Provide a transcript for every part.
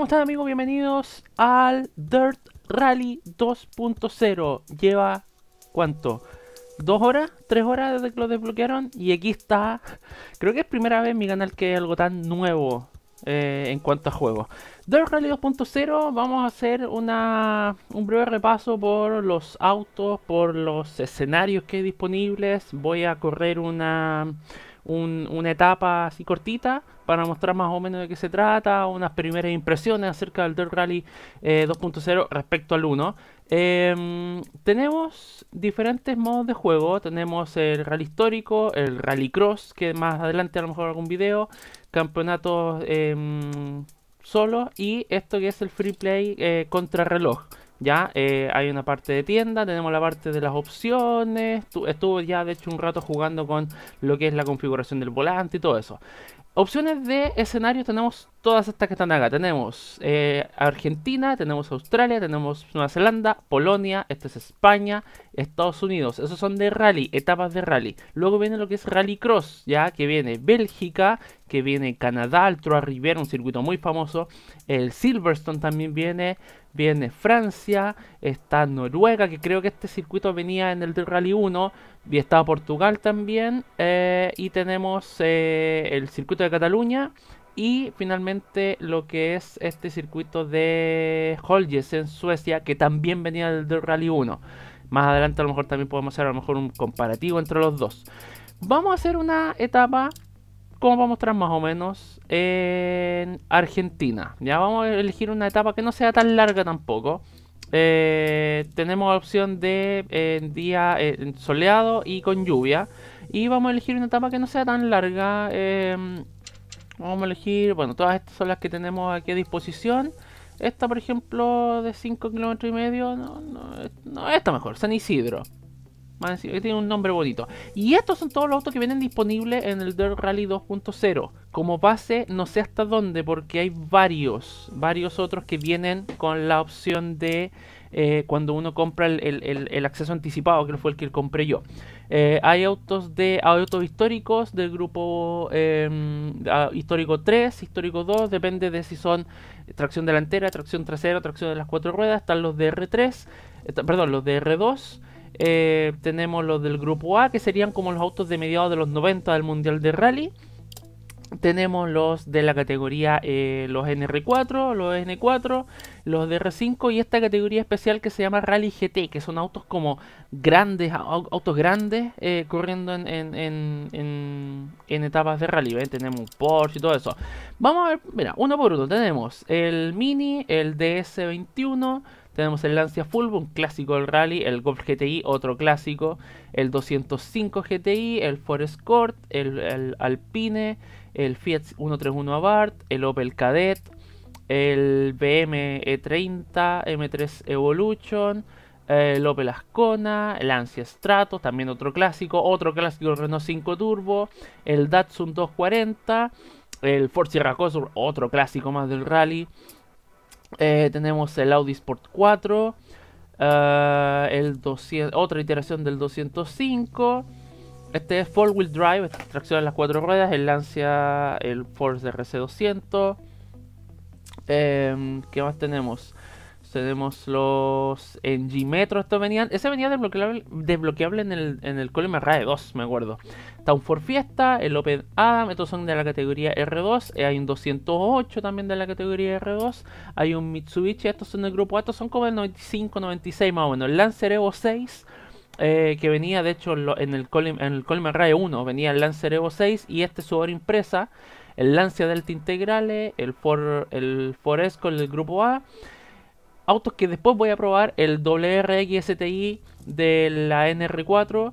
¿cómo están amigos? Bienvenidos al Dirt Rally 2.0. Lleva, ¿cuánto? ¿Dos horas? ¿Tres horas desde que lo desbloquearon? Y aquí está, creo que es primera vez en mi canal que hay algo tan nuevo eh, en cuanto a juegos. Dirt Rally 2.0, vamos a hacer una, un breve repaso por los autos, por los escenarios que hay disponibles. Voy a correr una una etapa así cortita para mostrar más o menos de qué se trata, unas primeras impresiones acerca del Dirt Rally 2.0 eh, respecto al 1. Em, tenemos diferentes modos de juego, tenemos el rally histórico, el rally cross, que más adelante a lo mejor algún video, campeonatos em, solo y esto que es el free play eh, contra reloj ya eh, hay una parte de tienda, tenemos la parte de las opciones. Estuve ya de hecho un rato jugando con lo que es la configuración del volante y todo eso. Opciones de escenario tenemos todas estas que están acá. Tenemos eh, Argentina, tenemos Australia, tenemos Nueva Zelanda, Polonia, Esta es España, Estados Unidos. Esos son de rally, etapas de rally. Luego viene lo que es rally cross, ya que viene Bélgica, que viene Canadá, el Trois un circuito muy famoso. El Silverstone también viene, viene Francia, está Noruega, que creo que este circuito venía en el Rally 1, y está Portugal también, eh, y tenemos eh, el circuito de Cataluña y finalmente lo que es este circuito de Holges en Suecia, que también venía del Rally 1. Más adelante a lo mejor también podemos hacer a lo mejor un comparativo entre los dos. Vamos a hacer una etapa, como para mostrar más o menos, en Argentina. Ya vamos a elegir una etapa que no sea tan larga tampoco. Eh, tenemos la opción de eh, día eh, soleado y con lluvia. Y vamos a elegir una etapa que no sea tan larga. Eh, vamos a elegir, bueno, todas estas son las que tenemos aquí a disposición. Esta, por ejemplo, de 5 kilómetros y medio, no, no, no, esta mejor, San Isidro. Tiene un nombre bonito. Y estos son todos los autos que vienen disponibles en el Dirt Rally 2.0. Como base, no sé hasta dónde, porque hay varios, varios otros que vienen con la opción de eh, cuando uno compra el, acceso anticipado, que fue el que compré yo. Eh, hay autos de autos históricos del grupo em, ah, histórico 3, histórico 2, depende de si son tracción delantera, tracción trasera, tracción de las cuatro ruedas. Están los de R3, eh, perdón, los de R2. tenemos los del grupo A, que serían como los autos de mediados de los 90 del Mundial de Rally tenemos los de la categoría eh, los NR4, los N4, los DR5 y esta categoría especial que se llama Rally GT, que son autos como grandes, autos grandes eh, corriendo en, etapas de rally. Tenemos Porsche y todo eso. Vamos a ver, mira, uno por uno. Tenemos el Mini, el DS21, tenemos el Lancia Fulvo, un clásico del rally, el Golf GTI, otro clásico, el 205 GTI, el Ford Escort, el, Alpine, el Fiat 131 Abarth, el Opel Cadet, el BM E30, M3 Evolution, el Opel Ascona, el Lancia Stratos, también otro clásico, otro clásico el Renault 5 Turbo, el Datsun 240, el Ford Sierra otro clásico más del rally, eh, tenemos el Audi Sport 4, eh, el 200, otra iteración del 205. Este es 4 Wheel Drive, esta tracción en las cuatro ruedas, el Lancia, el Force RC200. Em, ¿Qué más tenemos? Tenemos los Metro, Esto venían, ese venía desbloqueable, desbloqueable en el, en el Rae 2, me acuerdo. Town for Fiesta, el Open Adam. Estos son de la categoría R2. Eh, hay un 208 también de la categoría R2. Hay un Mitsubishi. Estos son del grupo A. Estos son como el 95, 96 más o menos. El Lancer Evo 6. Eh, que venía de hecho en el Colin, Rae 1 venía el Lancer Evo 6 y este su obra impresa el Lancia Delta Integrale, el, For, el Foresco, el Grupo A, autos que después voy a probar, el WRX STI de la NR4,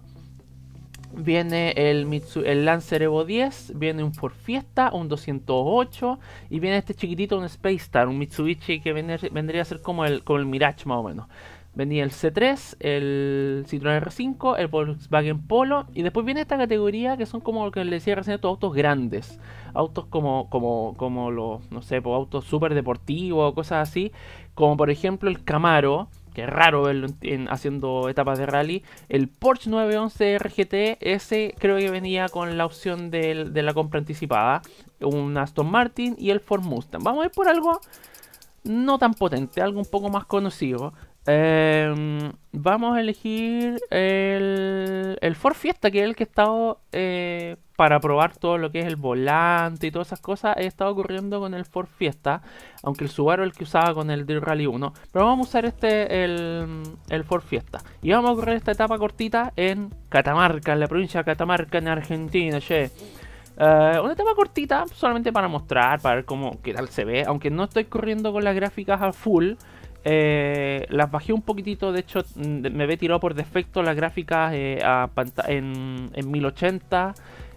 viene el, el Lancer Evo 10, viene un Ford Fiesta, un 208 y viene este chiquitito, un Space Star, un Mitsubishi que vendría, a ser como el, como el Mirage más o menos. Venía el C3, el Citroën R5, el Volkswagen Polo. Y después viene esta categoría que son como lo que les decía recién, estos autos grandes. Autos como, como, como los, no sé, pues, autos súper deportivos, o cosas así. Como por ejemplo el Camaro, que es raro verlo haciendo etapas de rally. El Porsche 911 RGT, ese creo que venía con la opción de la compra anticipada. Un Aston Martin y el Ford Mustang. Vamos a ir por algo no tan potente, algo un poco más conocido. Em, vamos a elegir el, el Ford Fiesta, que es el que he estado eh, para probar todo lo que es el volante y todas esas cosas. He estado corriendo con el Ford Fiesta, aunque el Subaru es el que usaba con el Drill Rally 1. Pero vamos a usar este, el, Ford Fiesta. Y vamos a correr esta etapa cortita en Catamarca, en la provincia de Catamarca, en Argentina, eh, una etapa cortita, solamente para mostrar, para ver cómo, qué tal se ve. Aunque no estoy corriendo con las gráficas a full, eh, las bajé un poquitito, de hecho mm, me ve tirado por defecto las gráficas eh, en, 1080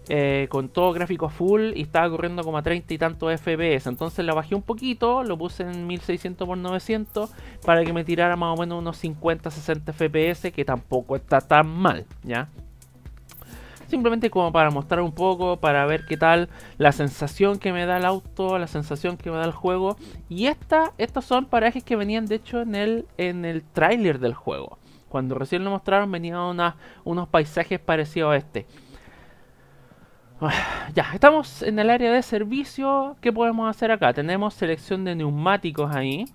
eh, con todo gráfico full y estaba corriendo como a 30 y tantos FPS, entonces la bajé un poquito, lo puse en 1600x900 para que me tirara más o menos unos 50-60 FPS que tampoco está tan mal, ¿ya? Simplemente como para mostrar un poco, para ver qué tal la sensación que me da el auto, la sensación que me da el juego. Y esta, estos son parajes que venían de hecho en el, en el tráiler del juego. Cuando recién lo mostraron venían unos paisajes parecidos a este. Ah, ya, estamos en el área de servicio. ¿Qué podemos hacer acá? Tenemos selección de neumáticos ahí.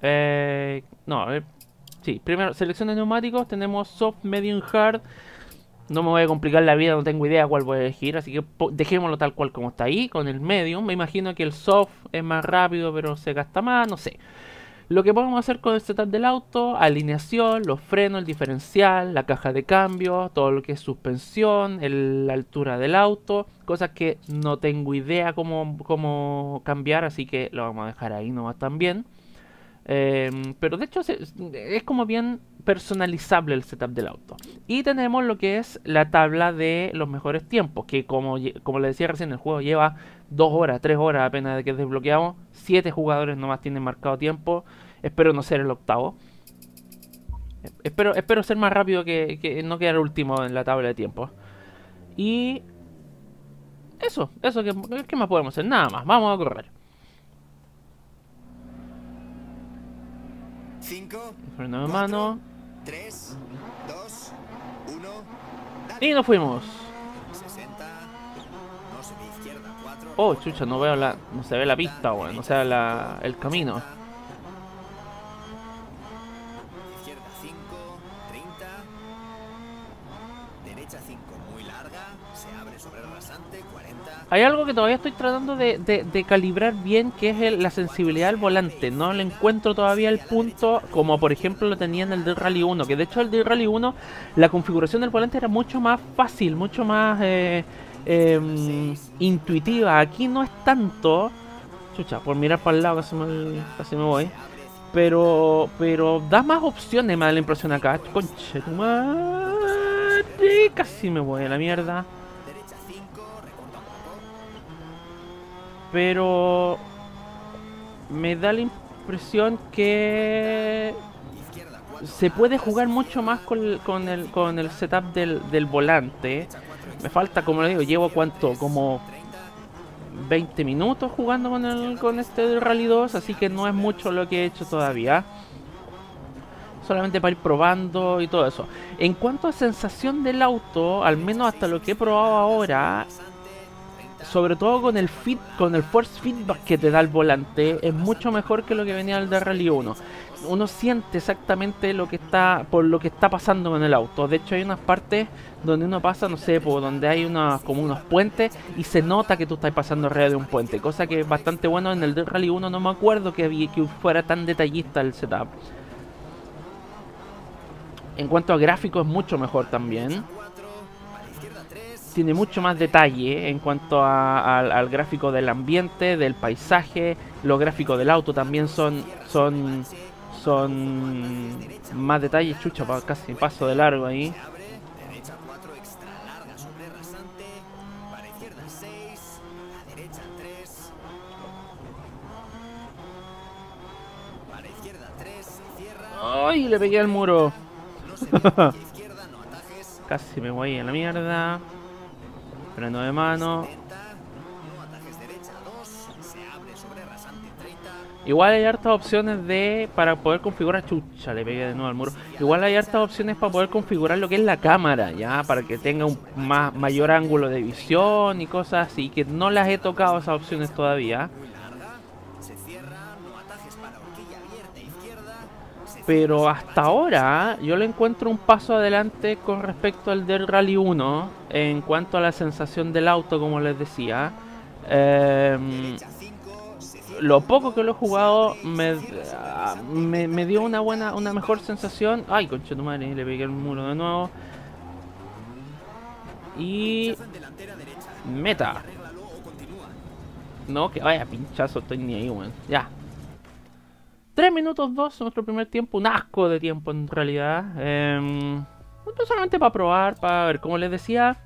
Eh, no, sí, primero selección de neumáticos. Tenemos soft, medium, hard. No me voy a complicar la vida, no tengo idea cuál voy a elegir, así que dejémoslo tal cual como está ahí, con el medio Me imagino que el soft es más rápido, pero se gasta más, no sé. Lo que podemos hacer con el este setup del auto, alineación, los frenos, el diferencial, la caja de cambio, todo lo que es suspensión, la altura del auto, cosas que no tengo idea cómo, cómo cambiar, así que lo vamos a dejar ahí nomás también. Em, pero de hecho es como bien personalizable el setup del auto. Y tenemos lo que es la tabla de los mejores tiempos, que como, como le decía recién, el juego lleva 2 horas, 3 horas apenas de que desbloqueamos. 7 jugadores nomás tienen marcado tiempo. Espero no ser el octavo. Espero, espero ser más rápido que, no quedar último en la tabla de tiempos Y eso, eso, que, más podemos hacer? Nada más, vamos a correr. 5, freno de mano. 3, 2, 1. Y nos fuimos. 60, no se ve izquierda, 4, oh, chucha, no veo la. No se ve la pista, weón. No se ve la, el camino. Hay algo que todavía estoy tratando de, calibrar bien, que es la sensibilidad del volante. No le encuentro todavía el punto, como por ejemplo lo tenía en el de Rally 1, que de hecho el de Rally 1, la configuración del volante era mucho más fácil, mucho más eh, em, intuitiva. Aquí no es tanto... Chucha, por mirar para el lado casi me, voy. Pero, pero da más opciones, me da la impresión acá. Conche, tu casi me voy a la mierda. Pero me da la impresión que se puede jugar mucho más con, el, setup del, volante. Me falta, como le digo, llevo cuánto, como 20 minutos jugando con, el, con este Rally 2, así que no es mucho lo que he hecho todavía. Solamente para ir probando y todo eso. En cuanto a sensación del auto, al menos hasta lo que he probado ahora, sobre todo con el feed, con el force feedback que te da el volante, es mucho mejor que lo que venía el de Rally 1. Uno siente exactamente lo que está por lo que está pasando en el auto. De hecho, hay unas partes donde uno pasa, no sé, por donde hay una como unos puentes y se nota que tú estás pasando alrededor de un puente, cosa que es bastante bueno en el de Rally 1 no me acuerdo que había, que fuera tan detallista el setup. En cuanto a gráfico es mucho mejor también tiene mucho más detalle ¿eh? en cuanto al gráfico del ambiente, del paisaje, los gráficos del auto también son son son más detalles, chucha, casi paso de largo ahí. ¡Ay! Le pegué al muro. Casi me voy a la mierda. Freno de mano. Igual hay hartas opciones de para poder configurar. Chucha, le pegué de nuevo al muro. Igual hay hartas opciones para poder configurar lo que es la cámara, ya, para que tenga un mayor ángulo de visión y cosas así. Que no las he tocado esas opciones todavía. pero hasta ahora yo le encuentro un paso adelante con respecto al del Rally 1 en cuanto a la sensación del auto, como les decía. Em, lo poco que lo he jugado me, dio una buena, una mejor sensación. Ay, concha tu madre, le pegué el muro de nuevo. Y. Meta. No, que vaya pinchazo, estoy ni ahí, weón. Ya, 3 minutos 2, nuestro primer tiempo, un asco de tiempo en realidad. no em, pues solamente para probar, para ver, como les decía,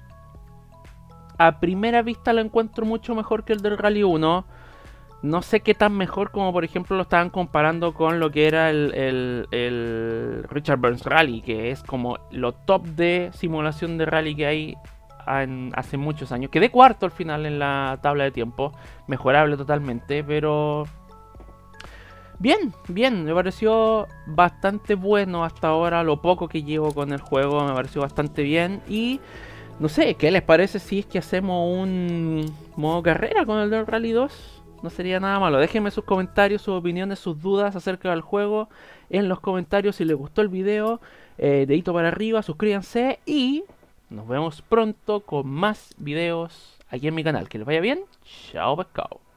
a primera vista lo encuentro mucho mejor que el del Rally 1. No sé qué tan mejor como por ejemplo lo estaban comparando con lo que era el, el Richard Burns Rally, que es como lo top de simulación de rally que hay hace muchos años. Quedé cuarto al final en la tabla de tiempo, mejorable totalmente, pero Bien, bien, me pareció bastante bueno hasta ahora, lo poco que llevo con el juego me pareció bastante bien y no sé, ¿qué les parece si es que hacemos un modo carrera con el Dirt Rally 2? No sería nada malo, déjenme sus comentarios, sus opiniones, sus dudas acerca del juego en los comentarios si les gustó el video, eh, dedito para arriba, suscríbanse y nos vemos pronto con más videos aquí en mi canal, que les vaya bien, chao pescado.